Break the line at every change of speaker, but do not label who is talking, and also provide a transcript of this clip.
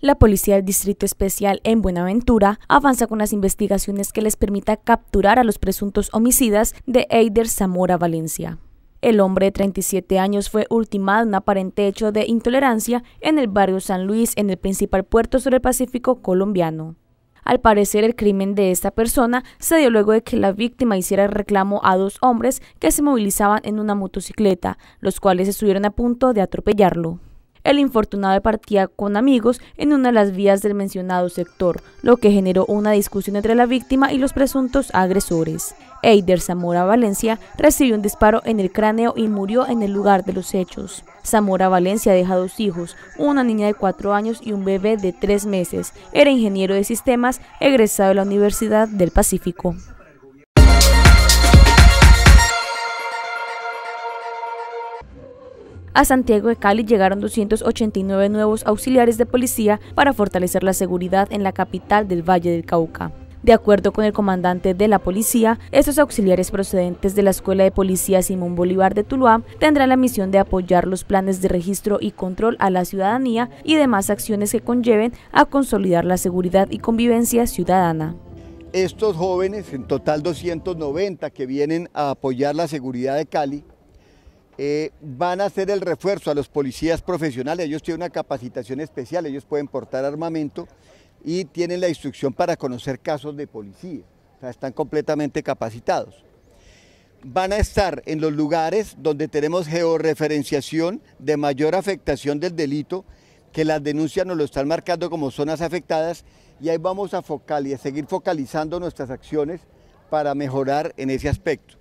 la Policía del Distrito Especial en Buenaventura avanza con las investigaciones que les permita capturar a los presuntos homicidas de Eider Zamora Valencia. El hombre de 37 años fue ultimado en un aparente hecho de intolerancia en el barrio San Luis, en el principal puerto sobre el Pacífico colombiano. Al parecer, el crimen de esta persona se dio luego de que la víctima hiciera el reclamo a dos hombres que se movilizaban en una motocicleta, los cuales estuvieron a punto de atropellarlo el infortunado partía con amigos en una de las vías del mencionado sector, lo que generó una discusión entre la víctima y los presuntos agresores. Eider Zamora Valencia recibió un disparo en el cráneo y murió en el lugar de los hechos. Zamora Valencia deja dos hijos, una niña de cuatro años y un bebé de tres meses. Era ingeniero de sistemas egresado de la Universidad del Pacífico. A Santiago de Cali llegaron 289 nuevos auxiliares de policía para fortalecer la seguridad en la capital del Valle del Cauca. De acuerdo con el comandante de la policía, estos auxiliares procedentes de la Escuela de Policía Simón Bolívar de Tuluá tendrán la misión de apoyar los planes de registro y control a la ciudadanía y demás acciones que conlleven a consolidar la seguridad y convivencia ciudadana.
Estos jóvenes, en total 290 que vienen a apoyar la seguridad de Cali, eh, van a hacer el refuerzo a los policías profesionales, ellos tienen una capacitación especial, ellos pueden portar armamento y tienen la instrucción para conocer casos de policía, o sea, están completamente capacitados. Van a estar en los lugares donde tenemos georreferenciación de mayor afectación del delito, que las denuncias nos lo están marcando como zonas afectadas y ahí vamos a focal y a seguir focalizando nuestras acciones para mejorar en ese aspecto.